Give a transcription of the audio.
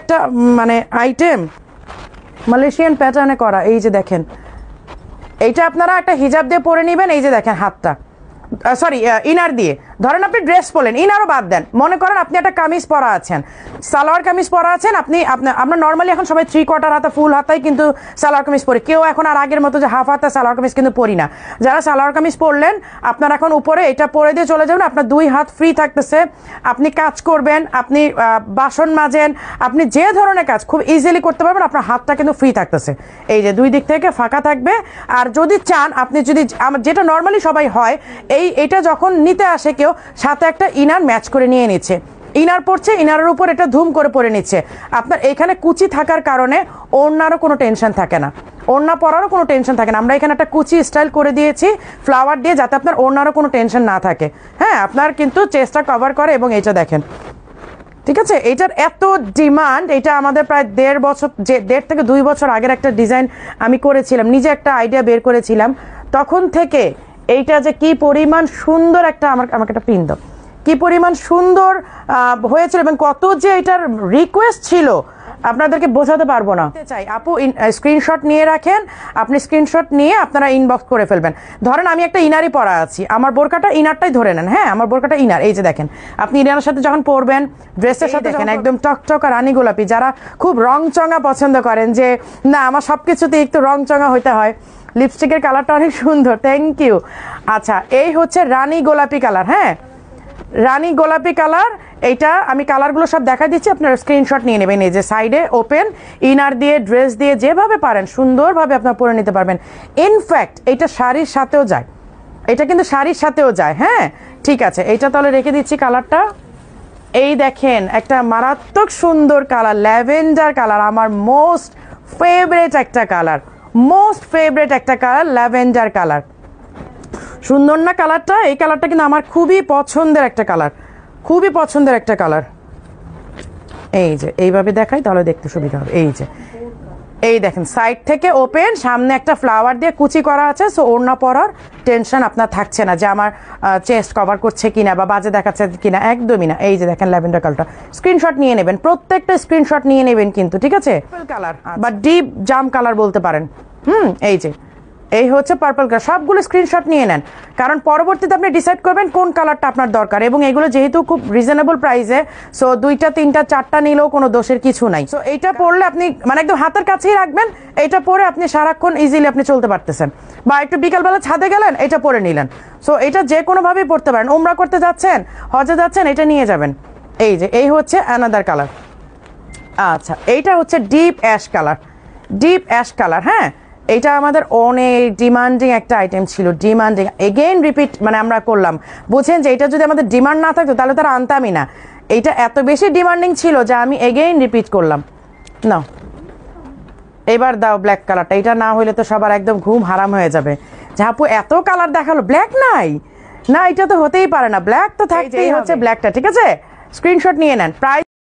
একটা মানে item Malaysian প্যাটার্নে করা এই যে দেখেন এইটা আপনারা একটা হিজাব দিয়ে পরে নেবেন এই যে দেখেন হাতটা সরি ইনার দিয়ে ধরেন আপনি ড্রেস পরলেন ইনারও বাদ দেন মনে করেন আপনি একটা কামিজ পরা আছেন সালোয়ার কামিজ পরা আছেন আপনি আপনার নর্মালি এখন সবাই থ্রি কোয়ার্টার হাতা ফুল হাতাই কিন্তু সালোয়ার কামিজ পরি কেউ এখন আর আগের মতো যে হাফ হাতা সালোয়ার কামিজ কিন্তু পরি না যারা সালোয়ার কামিজ পরলেন আপনার এখন উপরে এটা পরে দিয়ে চলে যাবেন আপনার দুই হাত ফ্রি থাকতেছে আপনি কাজ করবেন আপনি বাসন মাজেন আপনি যে ধরনের কাজ খুব ইজিলি করতে পারবেন আপনার হাতটা কিন্তু ফ্রি থাকতেছে এই যে দুই দিক থেকে ফাঁকা থাকবে আর যদি চান আপনি যদি যেটা নর্মালি সবাই হয় এই এটা যখন নিতে আসে কেউ থেকেও সাথে একটা ইনার ম্যাচ করে নিয়ে নিচ্ছে ইনার পড়ছে ইনারের উপর এটা ধুম করে পরে নিচ্ছে আপনার এখানে কুচি থাকার কারণে ওড়নারও কোনো টেনশন থাকে না ওড়না পরারও কোনো টেনশন থাকে না আমরা এখানে একটা কুচি স্টাইল করে দিয়েছি ফ্লাওয়ার দিয়ে যাতে আপনার ওড়নারও কোনো টেনশন না থাকে হ্যাঁ আপনার কিন্তু চেস্টটা কভার করে এবং এইটা দেখেন ঠিক আছে এটার এত ডিমান্ড এটা আমাদের প্রায় দেড় বছর যে দেড় থেকে দুই বছর আগের একটা ডিজাইন আমি করেছিলাম নিজে একটা আইডিয়া বের করেছিলাম তখন থেকে এইটা যে কি পরিমাণ সুন্দর একটা আমার আমাকে একটা পিন কি পরিমাণ সুন্দর হয়েছিল এবং কত যে এটার রিকোয়েস্ট ছিল আপনাদেরকে বোঝাতে পারবো না চাই আপু স্ক্রিনশট নিয়ে রাখেন আপনি স্ক্রিনশট নিয়ে আপনারা ইনবক্স করে ফেলবেন ধরেন আমি একটা ইনারই পরা আছি আমার বোরকাটা ইনারটাই ধরে নেন হ্যাঁ আমার বোরকাটা ইনার এই যে দেখেন আপনি ইনারের সাথে যখন পরবেন ড্রেসের সাথে দেখেন একদম টকটকা রানী গোলাপি যারা খুব চঙা পছন্দ করেন যে না আমার সব কিছুতে একটু চঙা হইতে হয় লিপস্টিকের কালারটা অনেক সুন্দর থ্যাংক ইউ আচ্ছা এই হচ্ছে রানী গোলাপি কালার হ্যাঁ রানী গোলাপি কালার এইটা আমি কালারগুলো সব দেখা দিচ্ছি আপনারা স্ক্রিনশট নিয়ে নেবেন এই যে সাইডে ওপেন ইনার দিয়ে ড্রেস দিয়ে যেভাবে পারেন সুন্দরভাবে আপনার পরে নিতে পারবেন ইনফ্যাক্ট এটা শাড়ির সাথেও যায় এটা কিন্তু শাড়ির সাথেও যায় হ্যাঁ ঠিক আছে এটা তাহলে রেখে দিচ্ছি কালারটা এই দেখেন একটা মারাত্মক সুন্দর কালার ল্যাভেন্ডার কালার আমার মোস্ট ফেভারেট একটা কালার মোস্ট ফেভারেট একটা কালার ল্যাভেন্ডার কালার সুন্দর না কালারটা এই কালারটা কিন্তু আমার খুবই পছন্দের একটা কালার খুবই পছন্দের একটা কালার এই যে এইভাবে দেখাই তাহলে দেখতে সুবিধা হবে এই যে এই দেখেন সাইড থেকে ওপেন সামনে একটা ফ্লাওয়ার দিয়ে কুচি করা আছে সো ওড়না পরার টেনশন আপনার থাকছে না যে আমার চেস্ট কভার করছে কিনা বা বাজে দেখাচ্ছে কিনা একদমই না এই যে দেখেন ল্যাভেন্ডার কালারটা স্ক্রিনশট নিয়ে নেবেন প্রত্যেকটা স্ক্রিনশট নিয়ে নেবেন কিন্তু ঠিক আছে কালার আচ্ছা। বা ডিপ জাম কালার বলতে পারেন হুম এই যে এই হচ্ছে পার্পল কালার সবগুলো স্ক্রিনশট নিয়ে নেন কারণ পরবর্তীতে আপনি ডিসাইড করবেন কোন কালারটা আপনার দরকার এবং এগুলো যেহেতু খুব রিজনেবল প্রাইসে সো দুইটা তিনটা চারটা নিলেও কোনো দোষের কিছু নাই সো এইটা পরলে আপনি মানে একদম হাতের কাছেই রাখবেন এটা পরে আপনি সারাক্ষণ ইজিলি আপনি চলতে পারতেছেন বা একটু বিকালবেলা ছাদে গেলেন এটা পরে নিলেন সো এটা যে কোনোভাবেই পড়তে পারেন ওমরা করতে যাচ্ছেন হজে যাচ্ছেন এটা নিয়ে যাবেন এই যে এই হচ্ছে অ্যানাদার কালার আচ্ছা এইটা হচ্ছে deep ash colour deep ash colour হ্যাঁ এটা আমাদের অনেক ডিমান্ডিং একটা আইটেম ছিল ডিমান্ডিং এগেইন রিপিট মানে আমরা করলাম বুঝছেন যে এটা যদি আমাদের ডিমান্ড না থাকতো তাহলে তারা আনতামই না এটা এত বেশি ডিমান্ডিং ছিল যে আমি এগেইন রিপিট করলাম না এবার দাও ব্ল্যাক কালারটা এটা না হইলে তো সবার একদম ঘুম হারাম হয়ে যাবে ঝাপু এত কালার দেখালো ব্ল্যাক নাই না এটা তো হতেই পারে না ব্ল্যাক তো থাকতেই হচ্ছে ব্ল্যাকটা ঠিক আছে স্ক্রিনশট নিয়ে নেন প্রায়